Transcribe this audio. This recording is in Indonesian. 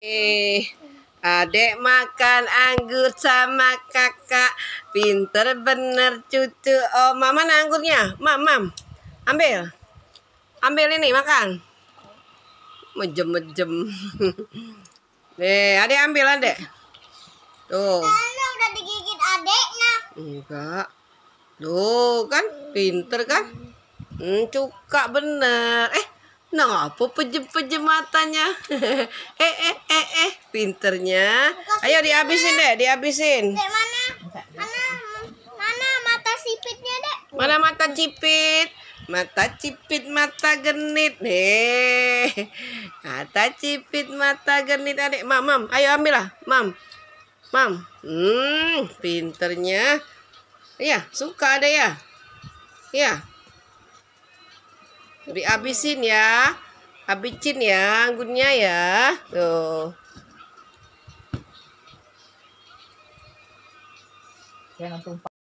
Eh, adek makan anggur sama kakak. Pinter bener cucu. Oh, mama nanggurnya anggurnya? Mam, mam. Ambil. Ambil ini, makan. Mejem-mejem. Nih, eh, adek ambil, adek. Tuh. udah digigit adeknya. Enggak. Tuh, kan pinter kan? Hmm, cuka bener. Eh, kenapa nah, pejem-pejem matanya? eh, eh, eh pinternya ayo dihabisin deh dihabisin mana mana mata sipitnya dek mana mata cipit mata cipit mata genit deh mata cipit mata genit adik mam mam ayo ambillah mam mam hmm pinternya iya suka ada ya iya dihabisin ya habisin ya anggunnya ya tuh jangan tumpah